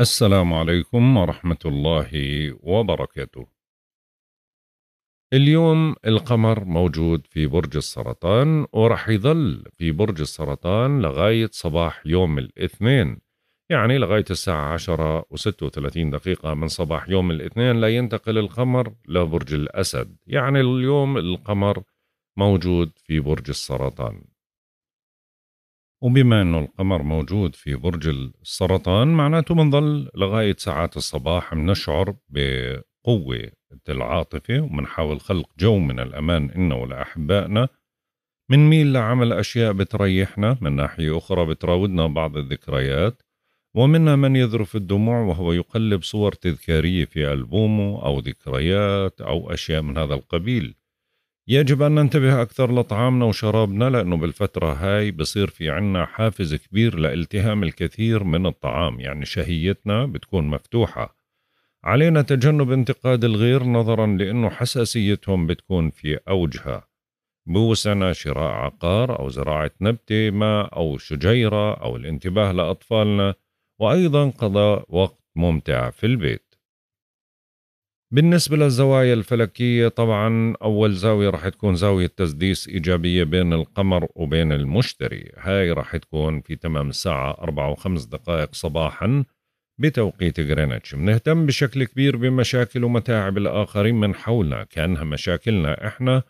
السلام عليكم ورحمة الله وبركاته. اليوم القمر موجود في برج السرطان ورح يظل في برج السرطان لغاية صباح يوم الاثنين يعني لغاية الساعة 10 و36 دقيقة من صباح يوم الاثنين لا ينتقل القمر لبرج الأسد يعني اليوم القمر موجود في برج السرطان وبما انه القمر موجود في برج السرطان معناته بنضل لغايه ساعات الصباح بنشعر بقوه العاطفه وبنحاول خلق جو من الامان إنا ولاحبائنا منميل لعمل اشياء بتريحنا من ناحيه اخرى بتراودنا بعض الذكريات ومنا من يذرف الدموع وهو يقلب صور تذكاريه في البومه او ذكريات او اشياء من هذا القبيل يجب أن ننتبه أكثر لطعامنا وشرابنا لأنه بالفترة هاي بصير في عنا حافز كبير لالتهام الكثير من الطعام يعني شهيتنا بتكون مفتوحة علينا تجنب انتقاد الغير نظرا لأنه حساسيتهم بتكون في أوجها بوسعنا شراء عقار أو زراعة نبتة ما أو شجيرة أو الانتباه لأطفالنا وأيضا قضاء وقت ممتع في البيت بالنسبة للزوايا الفلكية طبعا أول زاوية راح تكون زاوية تسديس إيجابية بين القمر وبين المشتري هاي راح تكون في تمام الساعة أربعة وخمس دقائق صباحا بتوقيت غرينتش بنهتم بشكل كبير بمشاكل ومتاعب الآخرين من حولنا كأنها مشاكلنا إحنا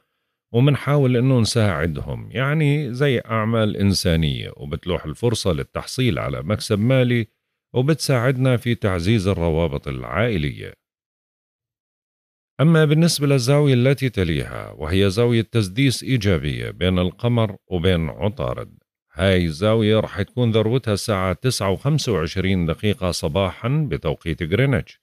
ومنحاول إنه نساعدهم يعني زي أعمال إنسانية وبتلوح الفرصة للتحصيل على مكسب مالي وبتساعدنا في تعزيز الروابط العائلية أما بالنسبة للزاوية التي تليها وهي زاوية تسديس إيجابية بين القمر وبين عطارد هاي الزاوية رح تكون ذروتها الساعة 9 و25 دقيقة صباحا بتوقيت غرينتش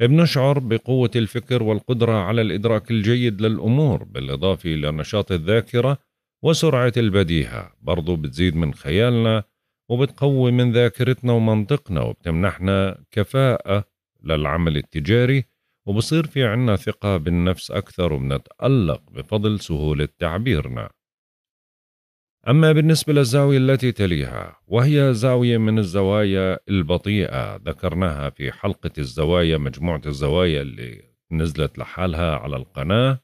بنشعر بقوة الفكر والقدرة على الإدراك الجيد للأمور بالإضافة إلى نشاط الذاكرة وسرعة البديهة برضو بتزيد من خيالنا وبتقوي من ذاكرتنا ومنطقنا وبتمنحنا كفاءة للعمل التجاري وبصير في عنا ثقة بالنفس أكثر وبنتألق بفضل سهولة تعبيرنا أما بالنسبة للزاوية التي تليها وهي زاوية من الزوايا البطيئة ذكرناها في حلقة الزوايا مجموعة الزوايا اللي نزلت لحالها على القناة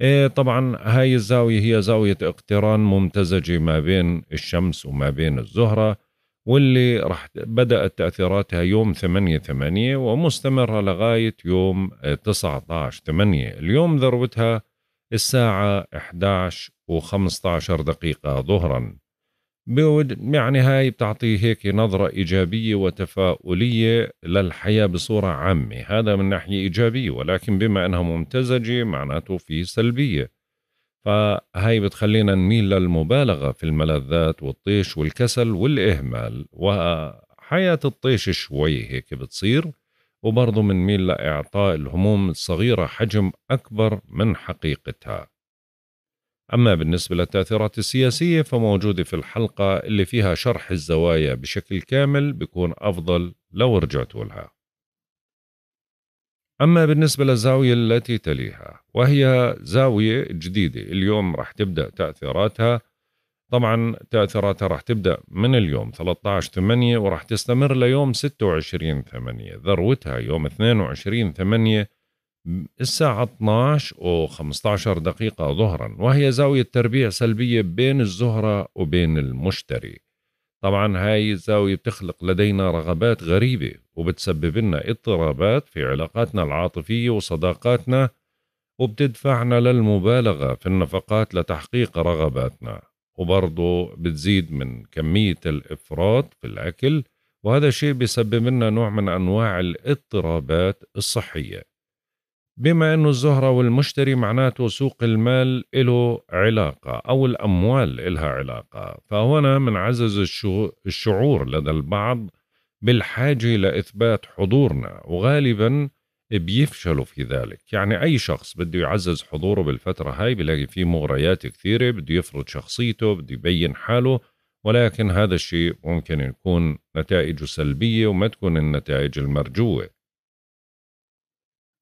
إيه طبعا هاي الزاوية هي زاوية اقتران ممتزجة ما بين الشمس وما بين الزهرة واللي راح بدأت تأثيراتها يوم 8 8 ومستمرة لغاية يوم 19 8 اليوم ذروتها الساعة 11 و15 دقيقة ظهرا يعني هاي بتعطي هيك نظرة إيجابية وتفاؤلية للحياة بصورة عامة هذا من ناحية إيجابية ولكن بما أنها ممتزجة معناته في سلبية فهي بتخلينا نميل للمبالغة في الملذات والطيش والكسل والإهمال وحياة الطيش شوي هيك بتصير وبرضه بنميل لإعطاء الهموم الصغيرة حجم أكبر من حقيقتها أما بالنسبة للتأثيرات السياسية فموجودة في الحلقة اللي فيها شرح الزوايا بشكل كامل بيكون أفضل لو رجعتوا لها أما بالنسبة للزاوية التي تليها وهي زاوية جديدة اليوم رح تبدأ تأثيراتها طبعا تأثيراتها رح تبدأ من اليوم 13 8 ورح تستمر ليوم 26 8 ذروتها يوم 22 8 الساعة 12 و 15 دقيقة ظهرا وهي زاوية تربيع سلبية بين الزهرة وبين المشتري طبعا هاي الزاوية بتخلق لدينا رغبات غريبة وبتسبب لنا اضطرابات في علاقاتنا العاطفية وصداقاتنا وبتدفعنا للمبالغة في النفقات لتحقيق رغباتنا وبرضه بتزيد من كمية الإفراط في الأكل وهذا الشيء بيسبب لنا نوع من أنواع الاضطرابات الصحية بما أنه الزهرة والمشتري معناته سوق المال له علاقة أو الأموال إلها علاقة فهنا منعزز الشعور لدى البعض بالحاجة لإثبات حضورنا وغالبا بيفشلوا في ذلك يعني أي شخص بده يعزز حضوره بالفترة هاي بلاقي فيه مغريات كثيرة بده يفرض شخصيته بده يبين حاله ولكن هذا الشيء ممكن يكون نتائجه سلبية وما تكون النتائج المرجوة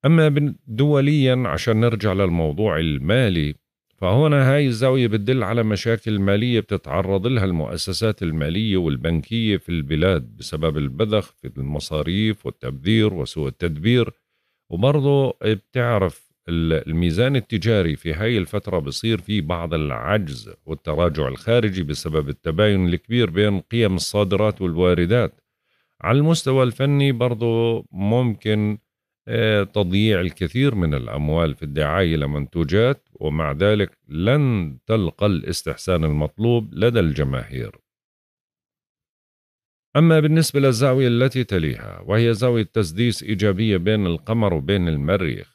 أما دوليا عشان نرجع للموضوع المالي فهنا هاي الزاوية بتدل على مشاكل مالية بتتعرض لها المؤسسات المالية والبنكية في البلاد بسبب البذخ في المصاريف والتبذير وسوء التدبير وبرضه بتعرف الميزان التجاري في هاي الفترة بصير في بعض العجز والتراجع الخارجي بسبب التباين الكبير بين قيم الصادرات والواردات على المستوى الفني برضه ممكن تضييع الكثير من الأموال في الدعاية لمنتوجات ومع ذلك لن تلقى الاستحسان المطلوب لدى الجماهير أما بالنسبة للزاوية التي تليها وهي زاوية تسديس إيجابية بين القمر وبين المريخ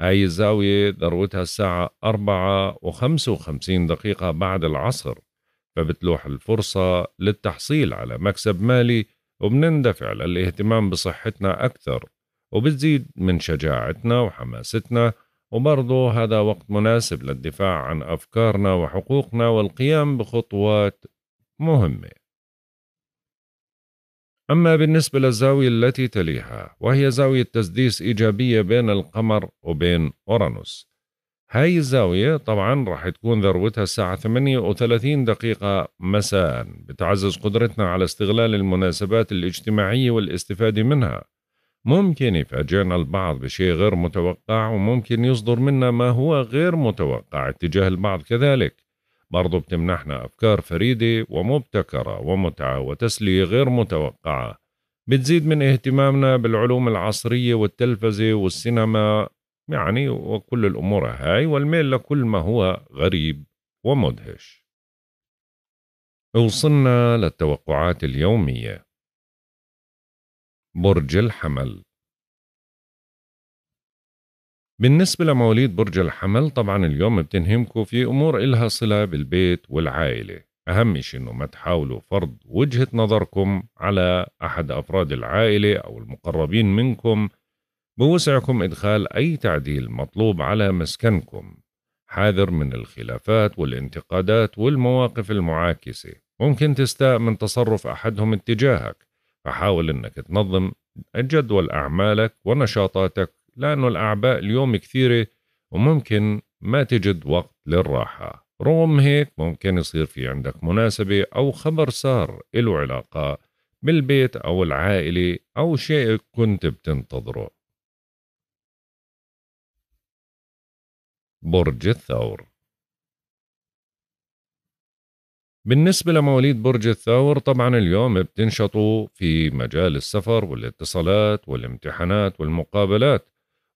هاي الزاوية ذروتها الساعة أربعة وخمسة وخمسين دقيقة بعد العصر فبتلوح الفرصة للتحصيل على مكسب مالي وبنندفع للاهتمام بصحتنا أكثر وبتزيد من شجاعتنا وحماستنا وبرضه هذا وقت مناسب للدفاع عن أفكارنا وحقوقنا والقيام بخطوات مهمة أما بالنسبة للزاوية التي تليها وهي زاوية تسديس إيجابية بين القمر وبين أورانوس هاي الزاوية طبعا راح تكون ذروتها الساعة 38 دقيقة مساء بتعزز قدرتنا على استغلال المناسبات الاجتماعية والاستفادة منها ممكن يفاجئنا البعض بشيء غير متوقع وممكن يصدر منا ما هو غير متوقع اتجاه البعض كذلك برضو بتمنحنا أفكار فريدة ومبتكرة ومتعة وتسلية غير متوقعة بتزيد من اهتمامنا بالعلوم العصرية والتلفزة والسينما يعني وكل الأمور هاي والميل لكل ما هو غريب ومدهش وصلنا للتوقعات اليومية برج الحمل بالنسبة لمواليد برج الحمل طبعا اليوم بتنهمكوا في أمور إلها صلة بالبيت والعائلة أهم شيء أنه ما تحاولوا فرض وجهة نظركم على أحد أفراد العائلة أو المقربين منكم بوسعكم إدخال أي تعديل مطلوب على مسكنكم حاذر من الخلافات والانتقادات والمواقف المعاكسة ممكن تستاء من تصرف أحدهم اتجاهك فحاول انك تنظم جدول اعمالك ونشاطاتك لانه الاعباء اليوم كثيره وممكن ما تجد وقت للراحه رغم هيك ممكن يصير في عندك مناسبة أو خبر صار له علاقة بالبيت أو العائلة أو شيء كنت بتنتظره برج الثور بالنسبة لمواليد برج الثور طبعا اليوم بتنشطوا في مجال السفر والاتصالات والامتحانات والمقابلات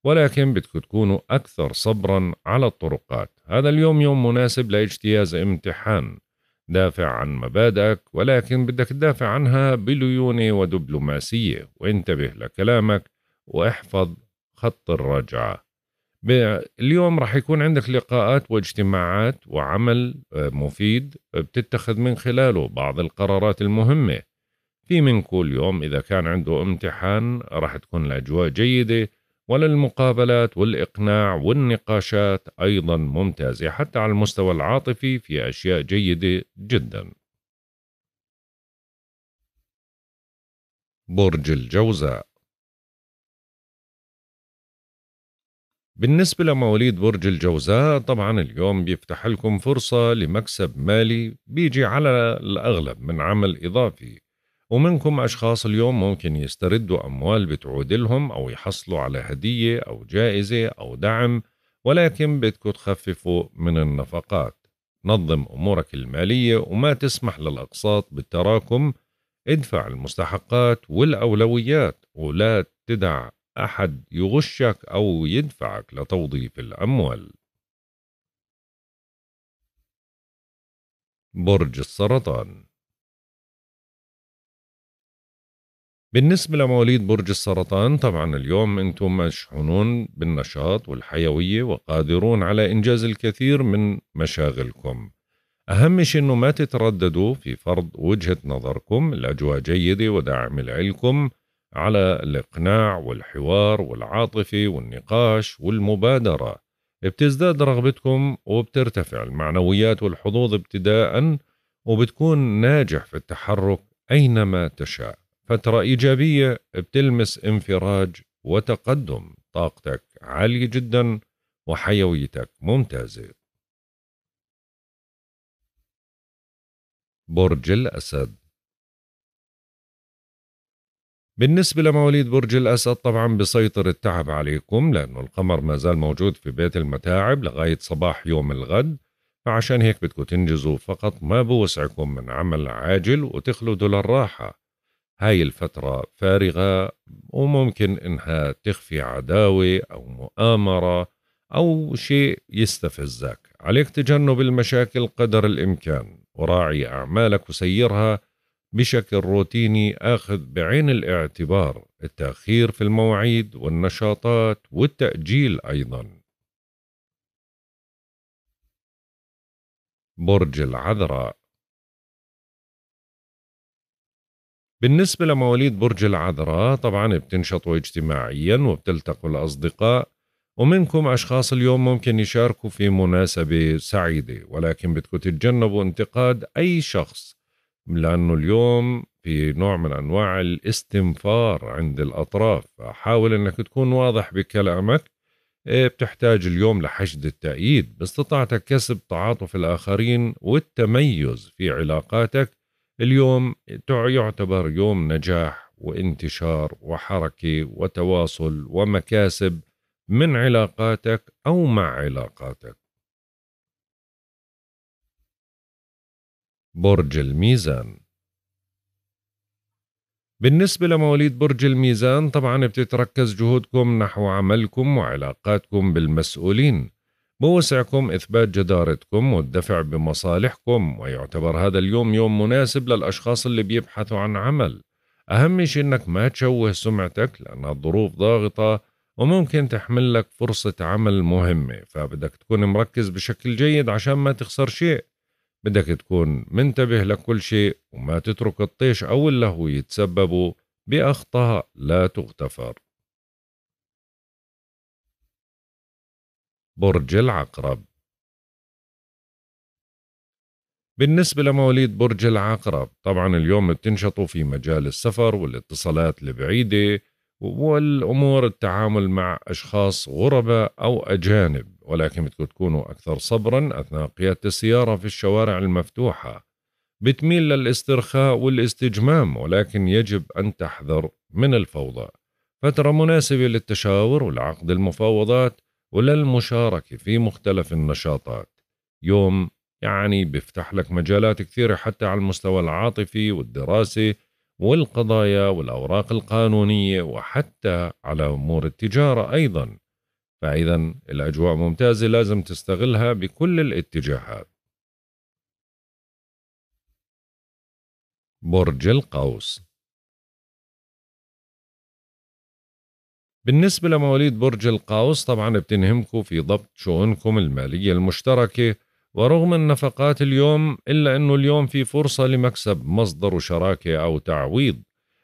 ولكن بدكم تكونوا أكثر صبرا على الطرقات هذا اليوم يوم مناسب لاجتياز امتحان دافع عن مبادئك ولكن بدك تدافع عنها بليونة ودبلوماسية وانتبه لكلامك واحفظ خط الرجعة اليوم راح يكون عندك لقاءات واجتماعات وعمل آه، مفيد آه، بتتخذ من خلاله بعض القرارات المهمة في من كل يوم إذا كان عنده امتحان راح تكون الأجواء جيدة وللمقابلات والإقناع والنقاشات أيضا ممتازة حتى على المستوى العاطفي في أشياء جيدة جدا برج الجوزاء بالنسبة لمواليد برج الجوزاء طبعا اليوم بيفتح لكم فرصة لمكسب مالي بيجي على الأغلب من عمل إضافي ومنكم أشخاص اليوم ممكن يستردوا أموال بتعود لهم أو يحصلوا على هدية أو جائزة أو دعم ولكن بدكم تخففوا من النفقات نظم أمورك المالية وما تسمح للأقساط بالتراكم ادفع المستحقات والأولويات ولا تدع أحد يغشك أو يدفعك لتوظيف الأموال. برج السرطان بالنسبة لمواليد برج السرطان طبعا اليوم أنتم مشحونون بالنشاط والحيوية وقادرون على إنجاز الكثير من مشاغلكم أهم شيء أنه ما تترددوا في فرض وجهة نظركم الأجواء جيدة ودعم لعلكم على الإقناع والحوار والعاطفة والنقاش والمبادرة بتزداد رغبتكم وبترتفع المعنويات والحظوظ ابتداء وبتكون ناجح في التحرك أينما تشاء فترة إيجابية بتلمس انفراج وتقدم طاقتك عالية جدا وحيويتك ممتازة برج الأسد بالنسبة لمواليد برج الأسد طبعا بسيطر التعب عليكم لأنه القمر ما زال موجود في بيت المتاعب لغاية صباح يوم الغد فعشان هيك بدكم تنجزوا فقط ما بوسعكم من عمل عاجل وتخلدوا للراحة هاي الفترة فارغة وممكن إنها تخفي عداوة أو مؤامرة أو شيء يستفزك عليك تجنب المشاكل قدر الإمكان وراعي أعمالك وسيرها بشكل روتيني آخذ بعين الاعتبار التأخير في المواعيد والنشاطات والتأجيل أيضا برج العذراء بالنسبة لمواليد برج العذراء طبعا بتنشطوا اجتماعيا وبتلتقوا الأصدقاء ومنكم أشخاص اليوم ممكن يشاركوا في مناسبة سعيدة ولكن بدكم تتجنبوا انتقاد أي شخص لأنه اليوم في نوع من أنواع الاستنفار عند الأطراف حاول أنك تكون واضح بكلامك إيه، بتحتاج اليوم لحشد التأييد باستطاعتك كسب تعاطف الآخرين والتميز في علاقاتك اليوم يعتبر يوم نجاح وانتشار وحركة وتواصل ومكاسب من علاقاتك أو مع علاقاتك برج الميزان بالنسبة لمواليد برج الميزان طبعا بتتركز جهودكم نحو عملكم وعلاقاتكم بالمسؤولين بوسعكم إثبات جدارتكم والدفع بمصالحكم ويعتبر هذا اليوم يوم مناسب للأشخاص اللي بيبحثوا عن عمل أهم شيء إنك ما تشوه سمعتك لأن الظروف ضاغطة وممكن تحمل لك فرصة عمل مهمة فبدك تكون مركز بشكل جيد عشان ما تخسر شيء بدك تكون منتبه لكل شيء وما تترك الطيش أو اللهو يتسببوا بأخطاء لا تغتفر برج العقرب بالنسبة لمواليد برج العقرب طبعا اليوم بتنشطوا في مجال السفر والاتصالات البعيدة والامور التعامل مع اشخاص غرباء او اجانب ولكن بدكم تكونوا اكثر صبرا اثناء قياده السياره في الشوارع المفتوحه بتميل للاسترخاء والاستجمام ولكن يجب ان تحذر من الفوضى فتره مناسبه للتشاور ولعقد المفاوضات وللمشاركه في مختلف النشاطات يوم يعني بيفتح لك مجالات كثيره حتى على المستوى العاطفي والدراسه والقضايا والأوراق القانونية وحتى على أمور التجارة أيضا فإذا الأجواء ممتازة لازم تستغلها بكل الاتجاهات برج القوس بالنسبة لمواليد برج القوس طبعا بتنهمكم في ضبط شؤونكم المالية المشتركة ورغم النفقات اليوم إلا أنه اليوم في فرصة لمكسب مصدر شراكة أو تعويض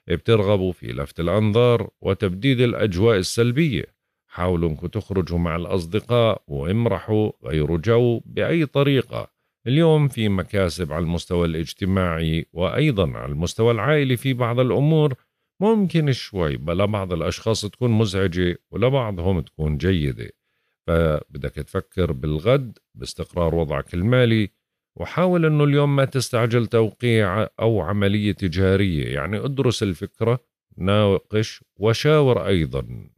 بترغبوا في لفت الأنظار وتبديد الأجواء السلبية حاولوا أنكم تخرجوا مع الأصدقاء وامرحوا غيروا جو بأي طريقة اليوم في مكاسب على المستوى الاجتماعي وأيضا على المستوى العائلي في بعض الأمور ممكن شوي بلا بعض الأشخاص تكون مزعجة ولبعضهم تكون جيدة فبدك تفكر بالغد باستقرار وضعك المالي وحاول انه اليوم ما تستعجل توقيع او عمليه تجاريه يعني ادرس الفكره ناقش وشاور ايضا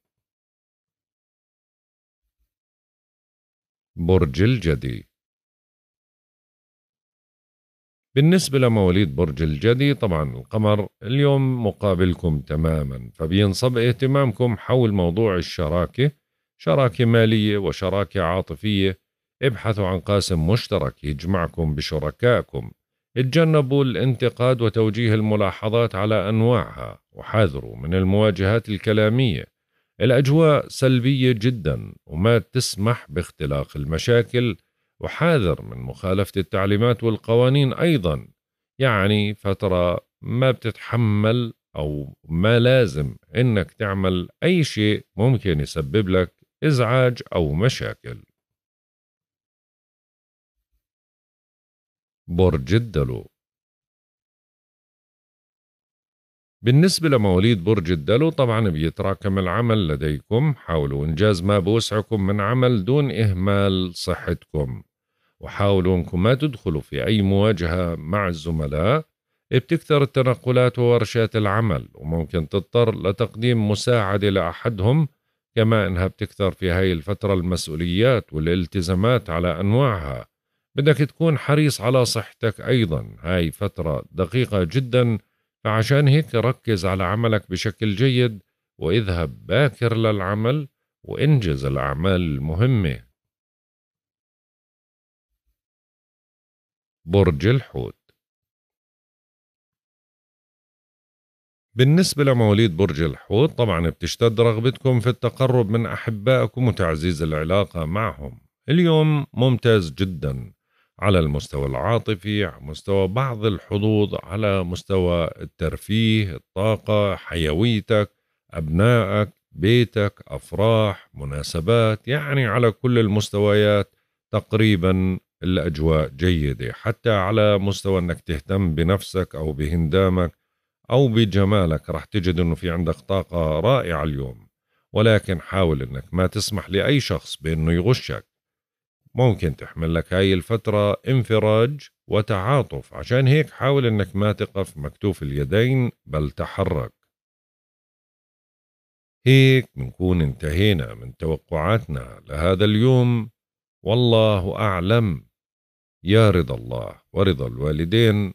برج الجدي بالنسبة لمواليد برج الجدي طبعا القمر اليوم مقابلكم تماما فبينصب اهتمامكم حول موضوع الشراكة شراكة مالية وشراكة عاطفية ابحثوا عن قاسم مشترك يجمعكم بشركائكم اتجنبوا الانتقاد وتوجيه الملاحظات على أنواعها وحاذروا من المواجهات الكلامية الأجواء سلبية جدا وما تسمح باختلاق المشاكل وحاذر من مخالفة التعليمات والقوانين أيضا يعني فترة ما بتتحمل أو ما لازم إنك تعمل أي شيء ممكن يسبب لك إزعاج أو مشاكل برج الدلو بالنسبة لمواليد برج الدلو طبعا بيتراكم العمل لديكم حاولوا إنجاز ما بوسعكم من عمل دون إهمال صحتكم وحاولوا أنكم ما تدخلوا في أي مواجهة مع الزملاء بتكثر التنقلات وورشات العمل وممكن تضطر لتقديم مساعدة لأحدهم كما أنها بتكثر في هاي الفترة المسؤوليات والالتزامات على أنواعها بدك تكون حريص على صحتك أيضا هاي فترة دقيقة جدا فعشان هيك ركز على عملك بشكل جيد واذهب باكر للعمل وانجز الأعمال المهمة برج الحوت بالنسبة لمواليد برج الحوت طبعا بتشتد رغبتكم في التقرب من أحبائكم وتعزيز العلاقة معهم اليوم ممتاز جدا على المستوى العاطفي على مستوى بعض الحظوظ على مستوى الترفيه الطاقة حيويتك أبنائك بيتك أفراح مناسبات يعني على كل المستويات تقريبا الأجواء جيدة حتى على مستوى أنك تهتم بنفسك أو بهندامك أو بجمالك رح تجد أنه في عندك طاقة رائعة اليوم ولكن حاول أنك ما تسمح لأي شخص بأنه يغشك ممكن تحمل لك هاي الفترة انفراج وتعاطف عشان هيك حاول أنك ما تقف مكتوف اليدين بل تحرك هيك بنكون انتهينا من توقعاتنا لهذا اليوم والله أعلم يا رضا الله ورضا الوالدين